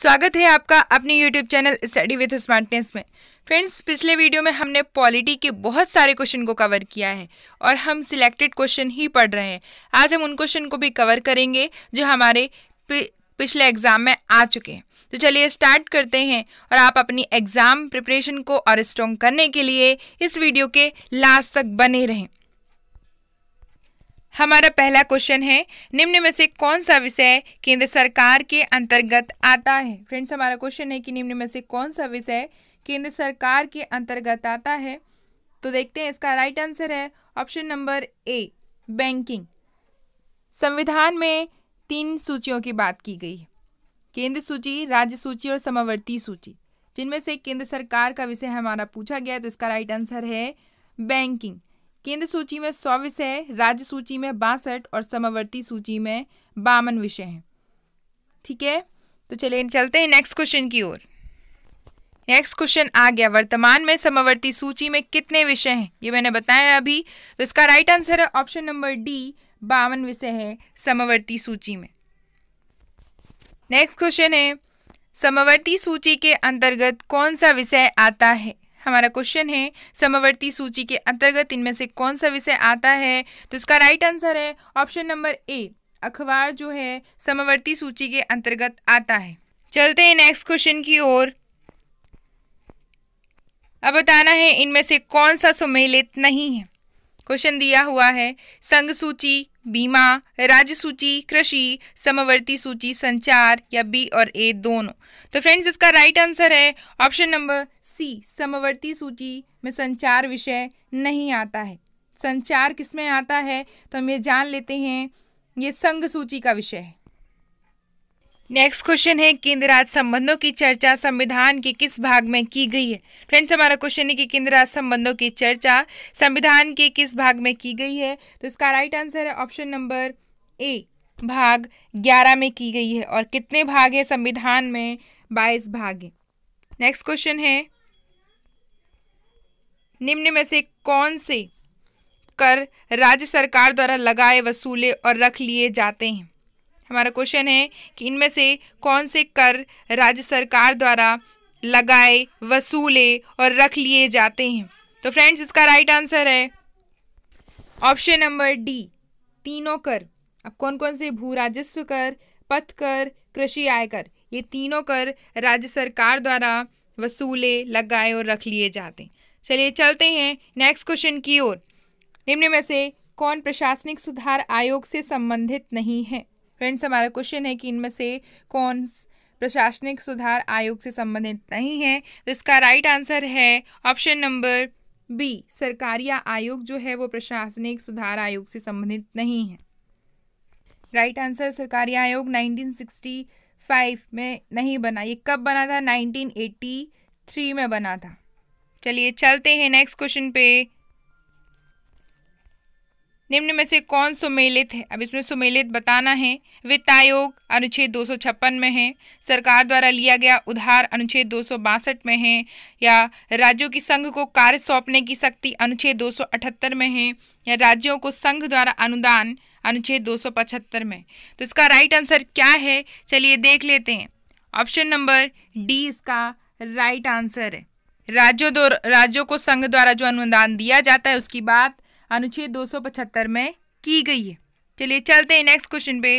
स्वागत है आपका अपने YouTube channel study with smartness में फ्रेंड्स पिछले वीडियो में हमने पॉलिटी के बहुत सारे क्वेश्चन को कवर किया है और हम सिलेक्टेड क्वेश्चन ही पढ़ रहे हैं आज हम उन क्वेश्चन को भी कवर करेंगे जो हमारे पिछले एग्जाम में आ चुके हैं तो चलिए स्टार्ट करते हैं और आप अपनी एग्जाम प्रिपरेशन को और स्ट्रॉन्ग करने के लिए इस वीडियो के लास्ट तक बने रहें हमारा पहला क्वेश्चन है निम्न में से कौन सा विषय केंद्र सरकार के अंतर्गत आता है फ्रेंड्स हमारा क्वेश्चन है कि निम्न में से कौन सा विषय केंद्र सरकार के अंतर्गत आता है तो देखते हैं इसका राइट आंसर है ऑप्शन नंबर ए बैंकिंग संविधान में तीन सूचियों की बात की गई है केंद्र सूची राज्य सूची और समावर्ती सूची जिनमें से केंद्र सरकार का विषय हमारा पूछा गया तो इसका राइट आंसर है बैंकिंग केंद्र सूची में सौ विषय है राज्य सूची में बासठ और समवर्ती सूची में बावन विषय हैं ठीक है तो चलिए चलते हैं नेक्स्ट क्वेश्चन की ओर नेक्स्ट क्वेश्चन आ गया वर्तमान में समवर्ती सूची में कितने विषय हैं ये मैंने बताया अभी तो इसका राइट आंसर है ऑप्शन नंबर डी बावन विषय है समवर्ती सूची में नेक्स्ट क्वेश्चन है समवर्ती सूची के अंतर्गत कौन सा विषय आता है हमारा क्वेश्चन है समवर्ती सूची के अंतर्गत इनमें से कौन सा विषय आता है तो इसका राइट आंसर है ऑप्शन नंबर ए अखबार जो है समवर्ती सूची के अंतर्गत आता है चलते हैं नेक्स्ट क्वेश्चन की ओर अब बताना है इनमें से कौन सा सुमेलित नहीं है क्वेश्चन दिया हुआ है संघ सूची बीमा राज्य सूची कृषि समवर्ती सूची संचार या बी और ए दोनों तो फ्रेंड्स इसका राइट आंसर है ऑप्शन नंबर सी समवर्ती सूची में संचार विषय नहीं आता है संचार किस में आता है तो हम ये जान लेते हैं ये संघ सूची का विषय है नेक्स्ट क्वेश्चन है केंद्र राज्य संबंधों की चर्चा संविधान के किस भाग में की गई है फ्रेंड्स हमारा क्वेश्चन है कि केंद्र राज्य संबंधों की चर्चा संविधान के किस भाग में की गई है तो इसका राइट आंसर है ऑप्शन नंबर ए भाग ग्यारह में की गई है और कितने भाग है संविधान में बाईस भाग है नेक्स्ट क्वेश्चन है निम्न में से कौन से कर राज्य सरकार द्वारा लगाए वसूले और रख लिए जाते हैं हमारा क्वेश्चन है कि इनमें से कौन से कर राज्य सरकार द्वारा लगाए वसूले और रख लिए जाते हैं तो फ्रेंड्स इसका राइट आंसर है ऑप्शन नंबर डी तीनों कर अब कौन कौन से भू राजस्व कर पथ कर कृषि आयकर ये तीनों कर राज्य सरकार द्वारा वसूले लगाए और रख लिए जाते हैं चलिए चलते हैं नेक्स्ट क्वेश्चन की ओर निम्न में से कौन प्रशासनिक सुधार आयोग से संबंधित नहीं है फ्रेंड्स हमारा क्वेश्चन है कि इनमें से कौन प्रशासनिक सुधार आयोग से संबंधित नहीं है तो इसका राइट आंसर है ऑप्शन नंबर बी सरकारी आयोग जो है वो प्रशासनिक सुधार आयोग से संबंधित नहीं है राइट आंसर सरकारी आयोग 1965 में नहीं बना ये कब बना था 1983 में बना था चलिए चलते हैं नेक्स्ट क्वेश्चन पे निम्न में से कौन सुमेलित है अब इसमें सुमेलित बताना है वित्त आयोग अनुच्छेद दो में है सरकार द्वारा लिया गया उधार अनुच्छेद दो में है या राज्यों की संघ को कार्य सौंपने की शक्ति अनुच्छेद दो में है या राज्यों को संघ द्वारा अनुदान अनुच्छेद दो में तो इसका राइट आंसर क्या है चलिए देख लेते हैं ऑप्शन नंबर डी इसका राइट आंसर है राज्यों दो राज्यों को संघ द्वारा जो अनुदान दिया जाता है उसकी बात अनुच्छेद दो में की गई है चलिए चलते हैं नेक्स्ट क्वेश्चन पे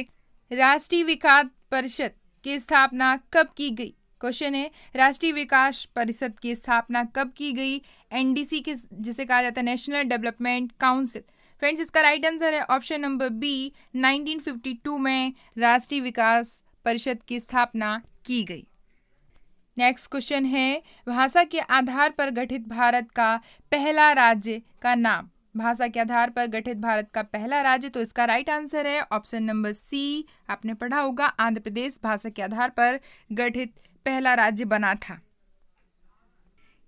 राष्ट्रीय विकास परिषद की स्थापना कब की गई क्वेश्चन है राष्ट्रीय विकास परिषद की स्थापना कब की गई एनडीसी के जिसे कहा जाता है नेशनल डेवलपमेंट काउंसिल फ्रेंड्स इसका राइट आंसर है ऑप्शन नंबर बी 1952 में राष्ट्रीय विकास परिषद की स्थापना की गई नेक्स्ट क्वेश्चन है भाषा के आधार पर गठित भारत का पहला राज्य का नाम भाषा के आधार पर गठित भारत का पहला राज्य तो इसका राइट आंसर है ऑप्शन नंबर सी आपने पढ़ा होगा आंध्र प्रदेश भाषा के आधार पर गठित पहला राज्य बना था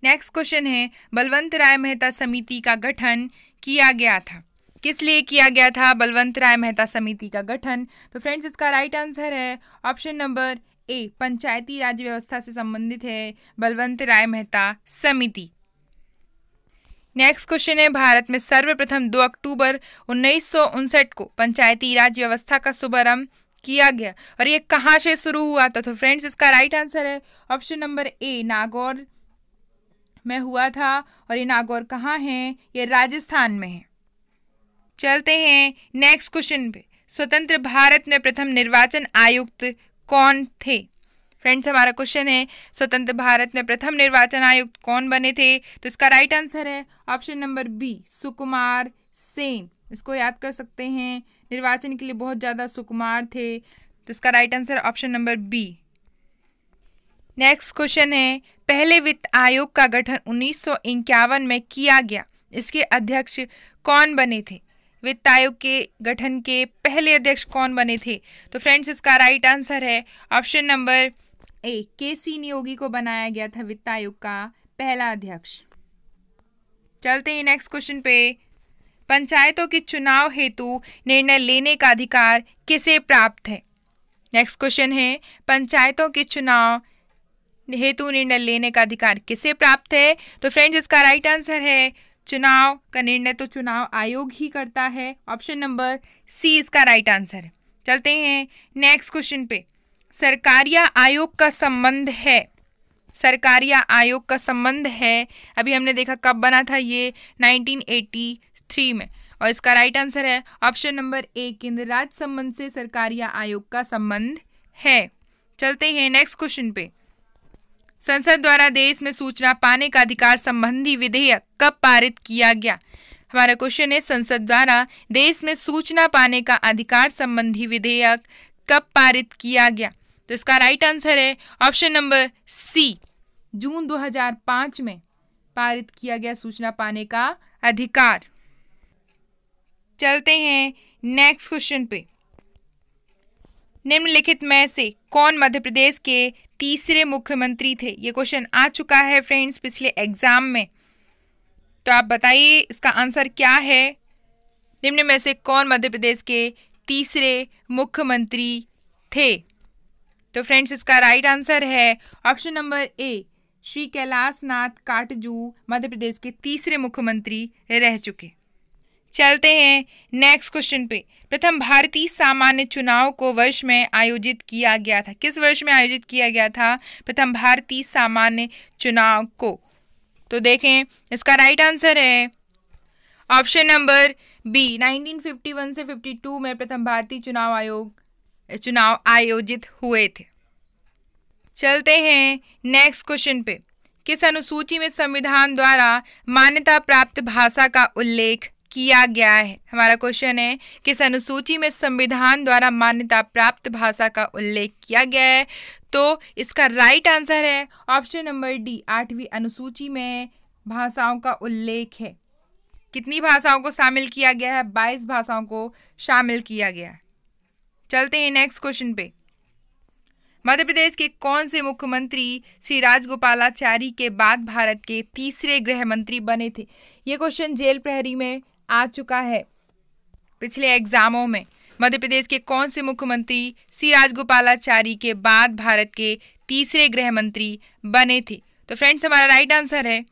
नेक्स्ट क्वेश्चन है बलवंत राय मेहता समिति का गठन किया गया था किस लिए किया गया था बलवंत राय मेहता समिति का गठन तो फ्रेंड्स इसका राइट आंसर है option number A Panchayati Raj व्यवस्था से संबंधित है बलवंत राय मेहता समिति नेक्स्ट क्वेश्चन है भारत में सर्वप्रथम 2 अक्टूबर उन्नीस को पंचायती राज व्यवस्था का शुभारंभ किया गया और ये कहाँ से शुरू हुआ था तो फ्रेंड्स इसका राइट आंसर है ऑप्शन नंबर ए नागौर में हुआ था और ये नागौर कहाँ है ये राजस्थान में है चलते हैं नेक्स्ट क्वेश्चन पे स्वतंत्र भारत में प्रथम निर्वाचन आयुक्त कौन थे फ्रेंड्स हमारा क्वेश्चन है स्वतंत्र भारत में प्रथम निर्वाचन आयुक्त कौन बने थे तो इसका राइट आंसर है option number B Sukumar Sen इसको याद कर सकते हैं निर्वाचन के लिए बहुत ज़्यादा सुकुमार थे तो इसका right answer option number B next question है पहले वित्त आयोग का गठन उन्नीस में किया गया इसके अध्यक्ष कौन बने थे वित्त आयोग के गठन के पहले अध्यक्ष कौन बने थे तो फ्रेंड्स इसका राइट आंसर है option number A K C Niyogi को बनाया गया था वित्त आयोग का पहला अध्यक्ष चलते हैं नेक्स्ट क्वेश्चन पे पंचायतों के चुनाव हेतु निर्णय लेने का अधिकार किसे प्राप्त है नेक्स्ट क्वेश्चन है पंचायतों के चुनाव हेतु निर्णय लेने का अधिकार किसे प्राप्त है तो फ्रेंड्स इसका राइट आंसर है चुनाव का निर्णय तो चुनाव आयोग ही करता है ऑप्शन नंबर सी इसका राइट आंसर है चलते हैं नेक्स्ट क्वेश्चन पे सरकारिया आयोग का संबंध है सरकारिया आयोग का संबंध है अभी हमने देखा कब बना था ये 1983 में और इसका राइट आंसर है ऑप्शन नंबर ए केंद्र राज्य संबंध से सरकारिया आयोग का संबंध है चलते हैं नेक्स्ट क्वेश्चन पे संसद द्वारा देश में सूचना पाने का अधिकार संबंधी विधेयक कब पारित किया गया हमारा क्वेश्चन है संसद द्वारा देश में सूचना पाने का अधिकार संबंधी विधेयक कब पारित किया गया तो इसका राइट आंसर है ऑप्शन नंबर सी जून 2005 में पारित किया गया सूचना पाने का अधिकार चलते हैं नेक्स्ट क्वेश्चन पे निम्नलिखित में से कौन मध्य प्रदेश के तीसरे मुख्यमंत्री थे ये क्वेश्चन आ चुका है फ्रेंड्स पिछले एग्जाम में तो आप बताइए इसका आंसर क्या है निम्न में से कौन मध्य प्रदेश के तीसरे मुख्यमंत्री थे तो फ्रेंड्स इसका राइट आंसर है option number A Shri Kailash Nath Katju Madhya Pradesh के तीसरे मुख्यमंत्री रह चुके चलते हैं नेक्स्ट क्वेश्चन पे प्रथम भारतीय सामान्य चुनाव को वर्ष में आयोजित किया गया था किस वर्ष में आयोजित किया गया था प्रथम भारतीय सामान्य चुनाव को तो देखें इसका राइट आंसर है ऑप्शन नंबर बी 1951 से 52 में प्रथम भारतीय चुनाव आयोग चुनाव आयोजित हुए थे चलते हैं नेक्स्ट क्वेश्चन पे किस अनुसूची में संविधान द्वारा मान्यता प्राप्त भाषा का उल्लेख किया गया है हमारा क्वेश्चन है किस अनुसूची में संविधान द्वारा मान्यता प्राप्त भाषा का उल्लेख किया गया है तो इसका राइट आंसर है ऑप्शन नंबर डी आठवीं अनुसूची में भाषाओं का उल्लेख है कितनी भाषाओं को शामिल किया गया है बाईस भाषाओं को शामिल किया गया है चलते हैं नेक्स्ट क्वेश्चन पे मध्य प्रदेश के कौन से मुख्यमंत्री श्री राजगोपालाचारी के बाद भारत के तीसरे गृह मंत्री बने थे ये क्वेश्चन जेल प्रहरी में आ चुका है पिछले एग्जामों में मध्य प्रदेश के कौन से मुख्यमंत्री सी राजगोपालाचारी के बाद भारत के तीसरे गृह मंत्री बने थे तो फ्रेंड्स हमारा राइट आंसर है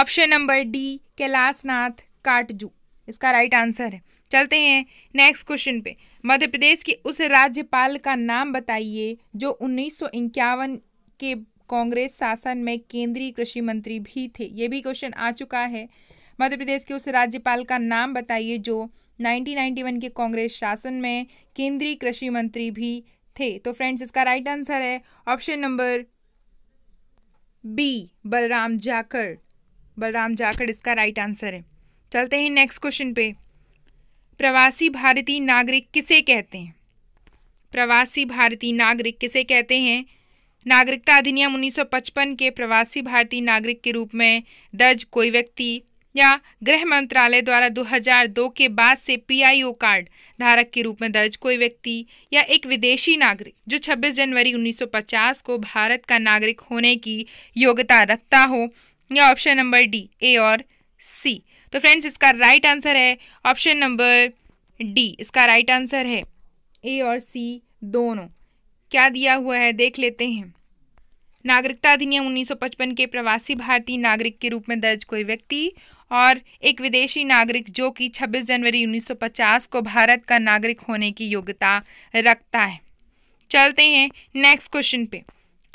option number D Kailash Nath Katju इसका राइट आंसर है चलते हैं नेक्स्ट क्वेश्चन पे मध्य प्रदेश के उस राज्यपाल का नाम बताइए जो उन्नीस के कांग्रेस शासन में केंद्रीय कृषि मंत्री भी थे ये भी क्वेश्चन आ चुका है मध्य प्रदेश के उस राज्यपाल का नाम बताइए जो 1991 के कांग्रेस शासन में केंद्रीय कृषि मंत्री भी थे तो फ्रेंड्स इसका राइट आंसर है option number B Balram Jakhar Balram Jakhar इसका राइट आंसर है चलते हैं नेक्स्ट क्वेश्चन पे प्रवासी भारतीय नागरिक किसे कहते हैं प्रवासी भारतीय नागरिक किसे कहते हैं नागरिकता अधिनियम 1955 के प्रवासी भारतीय नागरिक के रूप में दर्ज कोई व्यक्ति या गृह मंत्रालय द्वारा 2002 के बाद से पीआईओ कार्ड धारक के रूप में दर्ज कोई व्यक्ति या एक विदेशी नागरिक जो 26 जनवरी 1950 को भारत का नागरिक होने की योग्यता रखता हो या ऑप्शन नंबर डी ए और सी तो फ्रेंड्स इसका राइट आंसर है ऑप्शन नंबर डी इसका राइट आंसर है ए और सी दोनों क्या दिया हुआ है देख लेते हैं नागरिकता अधिनियम 1955 के प्रवासी भारतीय नागरिक के रूप में दर्ज कोई व्यक्ति और एक विदेशी नागरिक जो कि 26 जनवरी 1950 को भारत का नागरिक होने की योग्यता रखता है चलते हैं नेक्स्ट क्वेश्चन पे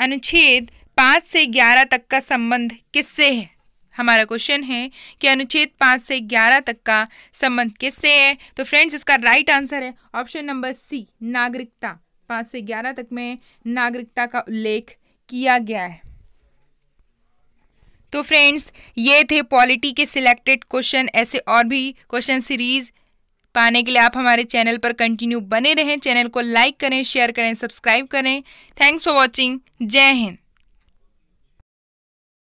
अनुच्छेद पाँच से ग्यारह तक का संबंध किससे है हमारा क्वेश्चन है कि अनुच्छेद पाँच से ग्यारह तक का संबंध किससे है तो फ्रेंड्स इसका राइट आंसर है ऑप्शन नंबर सी नागरिकता पाँच से ग्यारह तक में नागरिकता का उल्लेख किया गया है तो फ्रेंड्स ये थे पॉलिटी के सिलेक्टेड क्वेश्चन ऐसे और भी क्वेश्चन सीरीज पाने के लिए आप हमारे चैनल पर कंटिन्यू बने रहें चैनल को लाइक करें शेयर करें सब्सक्राइब करें थैंक्स फॉर वॉचिंग जय हिंद